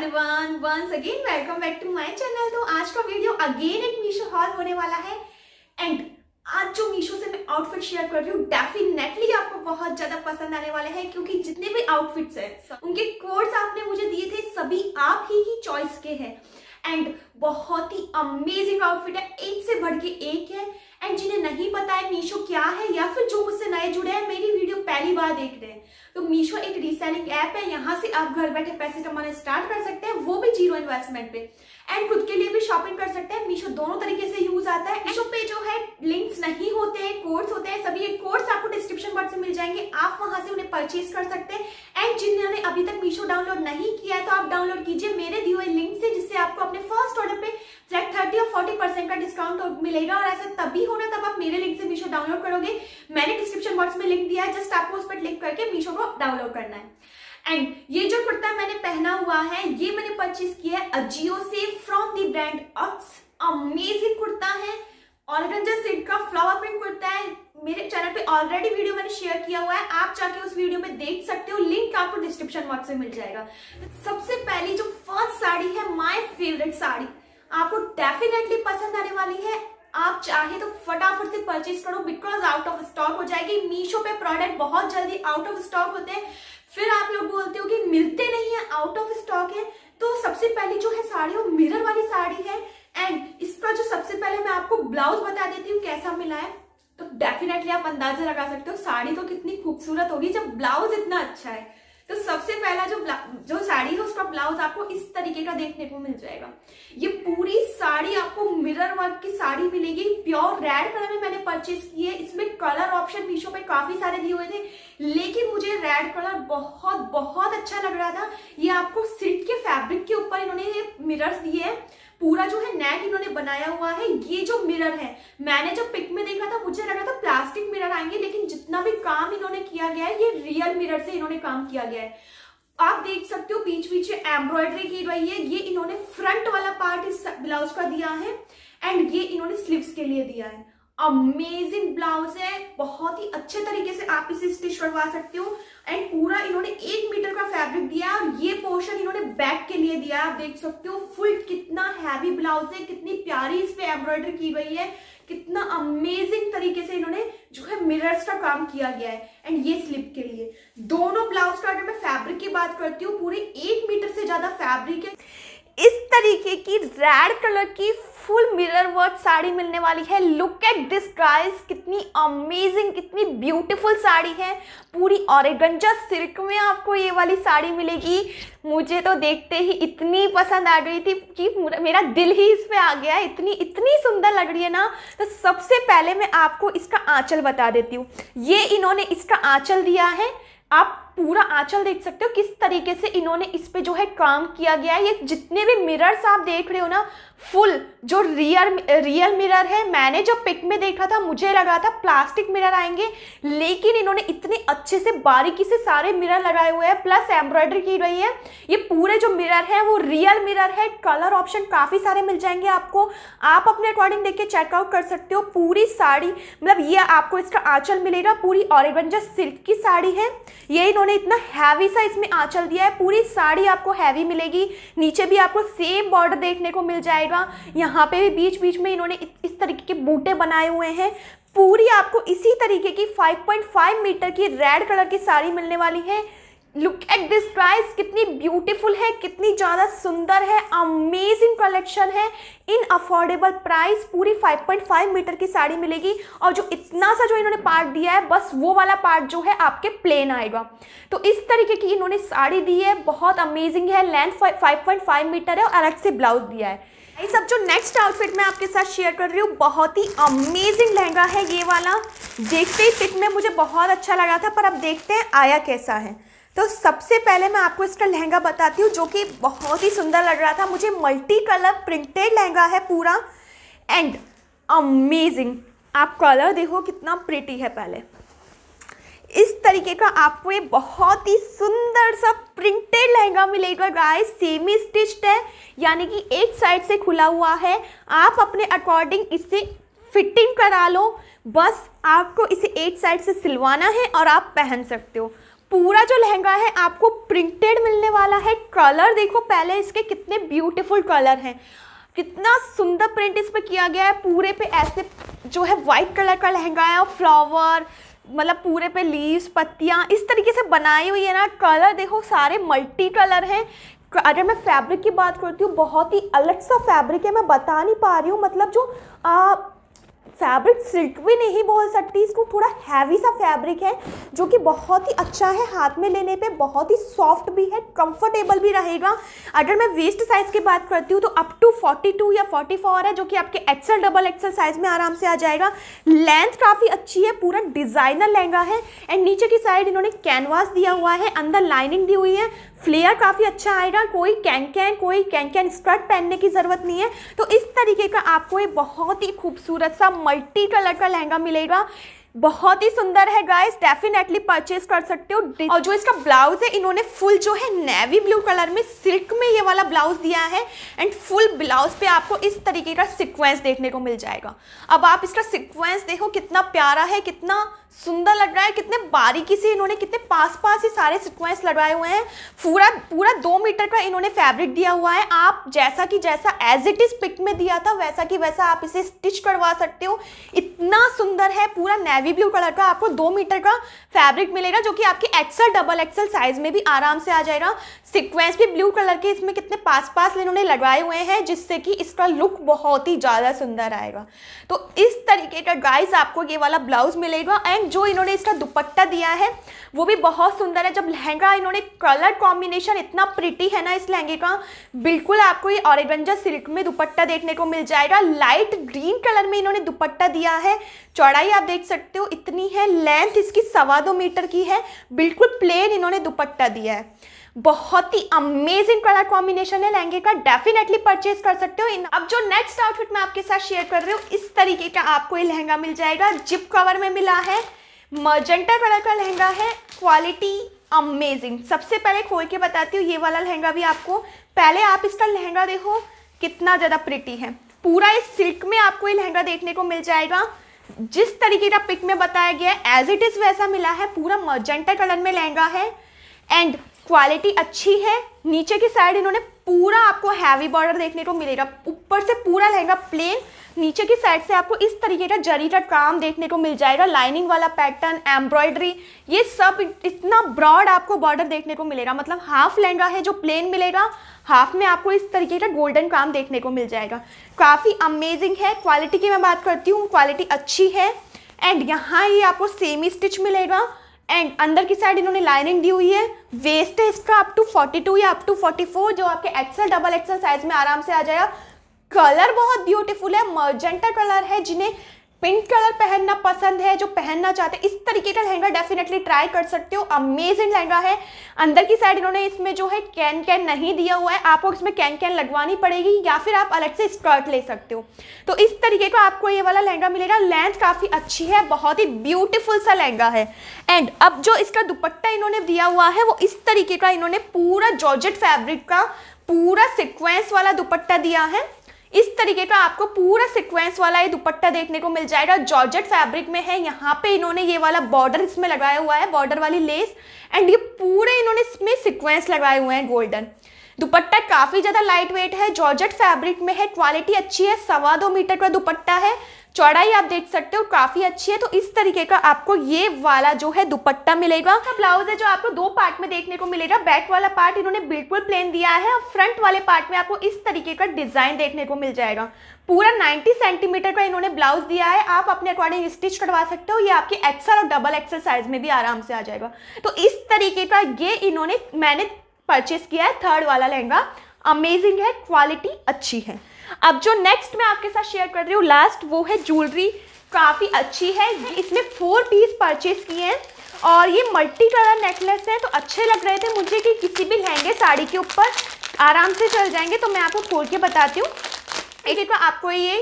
everyone once again welcome back to my channel तो आज का वीडियो अगेन एक मीशो हॉल होने वाला है एंड आज जो मीशो से मैं आउटफिट शेयर कर रही हूँ डेफिनेटली आपको बहुत ज्यादा पसंद आने वाले हैं क्योंकि जितने भी आउटफिट्स हैं उनके कोड्स आपने मुझे दिए थे सभी आप ही की चॉइस के हैं एंड बहुत ही अमेजिंग आउटफिट है एक से बढ़ के एक है हैं जिन्हें नहीं पता है मीशो क्या है या फिर जो मुझसे नए जुड़े हैं मेरी वीडियो पहली बार देख रहे हैं तो मीशो एक रीसेलिंग ऐप है यहाँ से आप घर बैठे पैसे कमाना स्टार्ट कर सकते हैं वो भी जीरो इन्वेस्टमेंट पे एंड खुद के लिए भी शॉपिंग कर सकते हैं मीशो दोनों तरीके से यूज आता है मीशो पे जो है लिंक्स नहीं होते हैं कोर्स होते हैं सभी कोर्स आपको डिस्क्रिप्शन बॉक्स में मिल जाएंगे आप वहां से उन्हें परचेज कर सकते हैं एंड जिन्होंने अभी तक मीशो डाउनलोड नहीं किया है तो आप डाउनलोड कीजिए मेरे दिए हुए लिंक से जिससे आपको अपने फर्स्ट ऑर्डर पे लाइक थर्टी और फोर्टी परसेंट का डिस्काउंट तो मिलेगा और ऐसा तभी होना तब आप मेरे लिंक से मीशो डाउनलोड करोगे मैंने डिस्क्रिप्शन बॉक्स में लिंक दिया है जस्ट आपको उस पर क्लिक करके मीशो को डाउनलोड करना है एंड ये जो कुर्ता मैंने पहना हुआ है ये मैंने परचेज किया है अजियो से from the brand Aks amazing kurta है ऑलगंजा सिल्क का फ्लावर प्रिंट कुर्ता है मेरे चैनल पे ऑलरेडी वीडियो मैंने शेयर किया हुआ है आप जाके उस वीडियो में देख सकते हो लिंक आपको डिस्क्रिप्शन बॉक्स में मिल जाएगा सबसे पहली जो फर्स्ट साड़ी है माय फेवरेट साड़ी आपको डेफिनेटली पसंद आने वाली है आप चाहे तो फटाफट से परचेज करो बिकॉज आउट ऑफ स्टॉक हो जाएगी मीशो पे प्रोडक्ट बहुत जल्दी आउट ऑफ स्टॉक होते हैं फिर आप लोग बोलते हो कि मिलते नहीं है आउट ऑफ स्टॉक है तो सबसे पहली जो है साड़ी वो मिरर वाली साड़ी है एंड इसका जो सबसे पहले मैं आपको ब्लाउज बता देती हूँ कैसा मिला है तो डेफिनेटली आप अंदाजा लगा सकते हो साड़ी तो कितनी खूबसूरत होगी जब ब्लाउज इतना अच्छा है तो सबसे पहला जो जो साड़ी है उसका ब्लाउज आपको इस तरीके का देखने को मिल जाएगा ये पूरी साड़ी आपको मिरर वर्क की साड़ी मिलेगी प्योर रेड कलर में मैंने परचेज की है इसमें कलर ऑप्शन मीशो पे काफी सारे दिए हुए थे लेकिन मुझे रेड कलर बहुत बहुत अच्छा लग रहा था ये आपको सिल्क के फैब्रिक के ऊपर इन्होंने मिरर्स दिए हैं पूरा जो है नेट इन्होंने बनाया हुआ है ये जो मिरर है मैंने जब पिक में देखा था मुझे लगा था प्लास्टिक मिरर आएंगे लेकिन जितना भी काम इन्होंने किया गया है ये रियल मिरर से इन्होंने काम किया गया है आप देख सकते हो बीच बीच एम्ब्रॉयडरी की रही है ये इन्होंने फ्रंट वाला पार्ट इस ब्लाउज का दिया है एंड ये इन्होंने स्लीव्स के लिए दिया है अमेजिंग ब्लाउज है बहुत ही अच्छे तरीके से आप इसे स्टिच करवा सकते हो एंड पूरा इन्होंने एक मीटर का फैब्रिक दिया और ये पोर्शन इन्होंने बैक के लिए दिया आप देख सकते हो फुल कितना हैवी ब्लाउज है कितनी प्यारी इस पे एम्ब्रॉयडरी की गई है कितना अमेजिंग तरीके से इन्होंने जो है मिरर्स का काम किया गया है एंड ये स्लिप के लिए दोनों ब्लाउज का अगर मैं फैब्रिक की बात करती हूँ पूरे एक मीटर से ज्यादा फैब्रिक है इस तरीके की रेड कलर की फुल मिरर वर्क साड़ी मिलने वाली है लुक एट दिस प्राइस कितनी अमेजिंग कितनी ब्यूटीफुल साड़ी है पूरी औरगंजा सिल्क में आपको ये वाली साड़ी मिलेगी मुझे तो देखते ही इतनी पसंद आ गई थी कि मेरा दिल ही इस पे आ गया इतनी इतनी सुंदर लग रही है ना तो सबसे पहले मैं आपको इसका आँचल बता देती हूँ ये इन्होंने इसका आँचल दिया है आप पूरा आंचल देख सकते हो किस तरीके से इन्होंने इस पे जो है काम किया गया है ये जितने भी मिरर्स आप देख रहे हो ना फुल जो रियर रियल मिरर है मैंने जो पिक में देखा था मुझे लगा था प्लास्टिक मिरर आएंगे लेकिन इन्होंने इतने अच्छे से बारीकी से सारे मिरर लगाए हुए हैं प्लस एम्ब्रॉयडरी की गई है ये पूरे जो मिरर है वो रियल मिरर है कलर ऑप्शन काफ़ी सारे मिल जाएंगे आपको आप अपने अकॉर्डिंग देख के चेकआउट कर सकते हो पूरी साड़ी मतलब ये आपको इसका आँचल मिलेगा पूरी ऑरेगंजा सिल्क की साड़ी है ये इन्होंने इतना हैवी सा इसमें आँचल दिया है पूरी साड़ी आपको हैवी मिलेगी नीचे भी आपको सेम बॉर्डर देखने को मिल जाएगा आएगा यहाँ पे भी बीच बीच में इन्होंने इस तरीके के बूटे बनाए हुए हैं पूरी आपको इसी तरीके की 5.5 मीटर की रेड कलर की साड़ी मिलने वाली है लुक एट दिस प्राइस कितनी ब्यूटीफुल है कितनी ज़्यादा सुंदर है अमेजिंग कलेक्शन है इन अफोर्डेबल प्राइस पूरी 5.5 मीटर की साड़ी मिलेगी और जो इतना सा जो इन्होंने पार्ट दिया है बस वो वाला पार्ट जो है आपके प्लेन आएगा तो इस तरीके की इन्होंने साड़ी दी है बहुत अमेजिंग है लेंथ 5.5 मीटर है और अलग से ब्लाउज दिया है सब जो नेक्स्ट आउटफिट मैं आपके साथ शेयर कर रही हूँ बहुत ही अमेजिंग लहंगा है ये वाला देखते ही फिट में मुझे बहुत अच्छा लगा था पर अब देखते हैं आया कैसा है तो सबसे पहले मैं आपको इसका लहंगा बताती हूँ जो कि बहुत ही सुंदर लग रहा था मुझे मल्टी कलर प्रिंटेड लहंगा है पूरा एंड अमेजिंग आप कलर देखो कितना प्रिटी है पहले इस तरीके का आपको ये बहुत ही सुंदर सा प्रिंटेड लहंगा मिलेगा गाइस सेमी स्टिच्ड है यानी कि एक साइड से खुला हुआ है आप अपने अकॉर्डिंग इसे फिटिंग करा लो बस आपको इसे एक साइड से सिलवाना है और आप पहन सकते हो पूरा जो लहंगा है आपको प्रिंटेड मिलने वाला है कलर देखो पहले इसके कितने ब्यूटीफुल कलर हैं कितना सुंदर प्रिंट इस पर किया गया है पूरे पे ऐसे जो है वाइट कलर का लहंगा है और फ्लावर मतलब पूरे पे लीव्स पत्तियाँ इस तरीके से बनाई हुई है ना कलर देखो सारे मल्टी कलर हैं अगर मैं फैब्रिक की बात करती हूँ बहुत ही अलग सा फैब्रिक है मैं बता नहीं पा रही हूँ मतलब जो आ, फैब्रिक सिल्क भी नहीं बोल सकती इसको थोड़ा हैवी सा फैब्रिक है जो कि बहुत ही अच्छा है हाथ में लेने पे बहुत ही सॉफ्ट भी है कंफर्टेबल भी रहेगा अगर मैं वेस्ट साइज़ की बात करती हूँ तो अप टू 42 या 44 है जो कि आपके एक्सल डबल एक्सल साइज़ में आराम से आ जाएगा लेंथ काफ़ी अच्छी है पूरा डिज़ाइनर लहंगा है एंड नीचे की साइड इन्होंने कैनवास दिया हुआ है अंदर लाइनिंग दी हुई है फ्लेयर काफ़ी अच्छा आएगा कोई कैंकैन कोई कैंकैन स्कर्ट पहनने की ज़रूरत नहीं है तो इस तरीके का आपको ये बहुत ही खूबसूरत सा मल्टी कलर का लहंगा मिलेगा बहुत ही सुंदर है गाइस डेफिनेटली परचेज कर सकते हो और जो इसका ब्लाउज है इन्होंने फुल जो है नेवी ब्लू कलर में सिल्क में ये वाला ब्लाउज दिया है एंड फुल ब्लाउज पे आपको इस तरीके का सीक्वेंस देखने को मिल जाएगा अब आप इसका सीक्वेंस देखो कितना प्यारा है कितना सुंदर लग रहा है कितने बारीकी से इन्होंने कितने पास पास ही सारे सिक्वेंस लगाए हुए हैं पूरा पूरा दो मीटर का इन्होंने फैब्रिक दिया हुआ है आप जैसा कि जैसा एज इट इज़ पिक में दिया था वैसा कि वैसा आप इसे स्टिच करवा सकते हो इतना सुंदर है पूरा नेवी ब्लू कलर का आपको दो मीटर का फैब्रिक मिलेगा जो कि आपके एक्सल डबल एक्सल साइज में भी आराम से आ जाएगा सिक्वेंस भी ब्लू कलर के इसमें कितने पास पास इन्होंने लगाए हुए हैं जिससे कि इसका लुक बहुत ही ज़्यादा सुंदर आएगा तो इस तरीके का गाइस आपको ये वाला ब्लाउज मिलेगा एंड जो इन्होंने इसका दुपट्टा दिया है वो भी बहुत सुंदर है जब लहंगा इन्होंने कलर कॉम्बिनेशन इतना प्रिटी है ना इस लहंगे का बिल्कुल आपको ये औरगंजा सिल्क में दुपट्टा देखने को मिल जाएगा लाइट ग्रीन कलर में इन्होंने दुपट्टा दिया है चौड़ाई आप देख सकते हो इतनी है लेंथ इसकी सवा दो मीटर की है बिल्कुल प्लेन इन्होंने दुपट्टा दिया है बहुत ही अमेजिंग कलर कॉम्बिनेशन है लहंगे का डेफिनेटली परचेज कर सकते हो इन अब जो नेक्स्ट आउटफिट मैं आपके साथ शेयर कर रही हूँ इस तरीके का आपको ये लहंगा मिल जाएगा जिप कवर में मिला है मर्जेंटा कलर का लहंगा है क्वालिटी अमेजिंग सबसे पहले खोल के बताती हूँ ये वाला लहंगा भी आपको पहले आप इसका लहंगा देखो कितना ज़्यादा प्रिटी है पूरा इस सिल्क में आपको ये लहंगा देखने को मिल जाएगा जिस तरीके का पिक में बताया गया है एज इट इज़ वैसा मिला है पूरा मर्जेंटा कलर में लहंगा है एंड क्वालिटी अच्छी है नीचे की साइड इन्होंने पूरा आपको हैवी बॉर्डर देखने को मिलेगा ऊपर से पूरा लहंगा प्लेन नीचे की साइड से आपको इस तरीके का जरी का काम देखने को मिल जाएगा लाइनिंग वाला पैटर्न एम्ब्रॉयडरी ये सब इतना ब्रॉड आपको बॉर्डर देखने को मिलेगा मतलब हाफ लहंगा है जो प्लेन मिलेगा हाफ में आपको इस तरीके का गोल्डन काम देखने को मिल जाएगा काफ़ी अमेजिंग है क्वालिटी की मैं बात करती हूँ क्वालिटी अच्छी है एंड यहाँ ये आपको सेमी स्टिच मिलेगा एंड अंदर की साइड इन्होंने लाइनिंग दी हुई है वेस्ट है इसका अप टू 42 या अप टू 44 जो आपके एक्सल डबल एक्सल साइज में आराम से आ जाएगा कलर बहुत ब्यूटीफुल है मर्जेंटा कलर है जिन्हें पिंक कलर पहनना पसंद है जो पहनना चाहते हैं इस तरीके का लहंगा डेफिनेटली ट्राई कर सकते हो अमेजिंग लहंगा है अंदर की साइड इन्होंने इसमें जो है कैन कैन नहीं दिया हुआ है आपको इसमें कैन कैन लगवानी पड़ेगी या फिर आप अलग से स्कर्ट ले सकते हो तो इस तरीके का आपको ये वाला लहंगा मिलेगा लेंथ काफ़ी अच्छी है बहुत ही ब्यूटीफुल सा लहंगा है एंड अब जो इसका दुपट्टा इन्होंने दिया हुआ है वो इस तरीके का इन्होंने पूरा जॉर्जेट फैब्रिक का पूरा सिक्वेंस वाला दुपट्टा दिया है इस तरीके का आपको पूरा सिक्वेंस वाला ये दुपट्टा देखने को मिल जाएगा जॉर्जेट फैब्रिक में है यहाँ पे इन्होंने ये वाला बॉर्डर इसमें लगाया हुआ है बॉर्डर वाली लेस एंड ये पूरे इन्होंने इसमें सिक्वेंस लगाए हुए हैं गोल्डन दुपट्टा काफी ज्यादा लाइट वेट है जॉर्जेट फैब्रिक में है क्वालिटी अच्छी है सवा दो मीटर का दुपट्टा है चौड़ाई आप देख सकते हो काफी अच्छी है तो इस तरीके का आपको ये वाला जो है दुपट्टा मिलेगा इसका अच्छा, ब्लाउज है जो आपको दो पार्ट में देखने को मिलेगा बैक वाला पार्ट इन्होंने बिल्कुल प्लेन दिया है और फ्रंट वाले पार्ट में आपको इस तरीके का डिजाइन देखने को मिल जाएगा पूरा 90 सेंटीमीटर का इन्होंने ब्लाउज दिया है आप अपने अकॉर्डिंग स्टिच करवा सकते हो ये आपके एक्सल और डबल एक्सल साइज में भी आराम से आ जाएगा तो इस तरीके का ये इन्होंने मैंने परचेस किया है थर्ड वाला लहंगा अमेजिंग है क्वालिटी अच्छी है अब जो नेक्स्ट मैं आपके साथ शेयर कर रही हूँ लास्ट वो है ज्वेलरी काफ़ी अच्छी है इसमें फोर पीस परचेस किए हैं और ये मल्टी कलर नेकलेस है तो अच्छे लग रहे थे मुझे कि किसी भी लहंगे साड़ी के ऊपर आराम से चल जाएंगे तो मैं आपको खोल के बताती हूँ एक एक आपको ये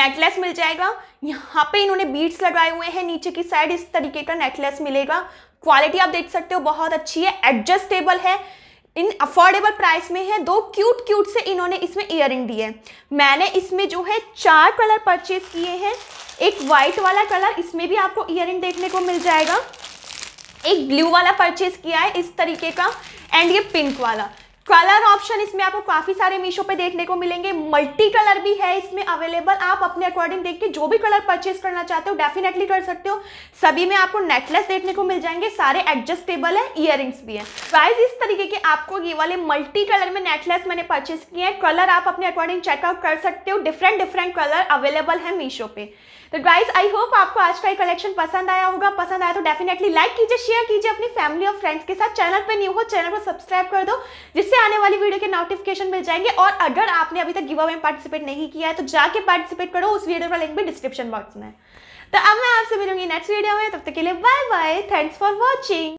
नेकलेस मिल जाएगा यहाँ पे इन्होंने बीट्स लगाए हुए हैं नीचे की साइड इस तरीके का नेकलेस मिलेगा क्वालिटी आप देख सकते हो बहुत अच्छी है एडजस्टेबल है इन अफोर्डेबल प्राइस में है दो क्यूट क्यूट से इन्होंने इसमें इयर दिए मैंने इसमें जो है चार कलर परचेज किए हैं एक वाइट वाला कलर इसमें भी आपको इयर देखने को मिल जाएगा एक ब्लू वाला परचेज किया है इस तरीके का एंड ये पिंक वाला कलर ऑप्शन इसमें आपको काफी सारे मीशो पे देखने को मिलेंगे मल्टी कलर भी है इसमें अवेलेबल आप अपने अकॉर्डिंग देख के जो भी कलर परचेज करना चाहते हो डेफिनेटली कर सकते हो सभी में आपको नेकलेस देखने को मिल जाएंगे सारे एडजस्टेबल है इयर भी है प्राइस इस तरीके के आपको ये वाले मल्टी कलर में नेकलेस मैंने परचेज किए हैं कलर आप अपने अकॉर्डिंग चेकआउट कर सकते हो डिफरेंट डिफरेंट कलर अवेलेबल है मीशो पे तो गाइज आई होप आपको आज का ये कलेक्शन पसंद आया होगा पसंद आया तो डेफिनेटली लाइक कीजिए शेयर कीजिए अपनी फैमिली और फ्रेंड्स के साथ चैनल पर न्यू हो चैनल को सब्सक्राइब कर दो जिससे आने वाली वीडियो के नोटिफिकेशन मिल जाएंगे और अगर आपने अभी तक गिव अवे में पार्टिसिपेट नहीं किया है तो जाके पार्टिसिपेट करो उस वीडियो का लिंक भी डिस्क्रिप्शन बॉक्स में तो अब मैं आपसे मिलूंगी नेक्स्ट वीडियो में तब तक के लिए bye bye thanks for watching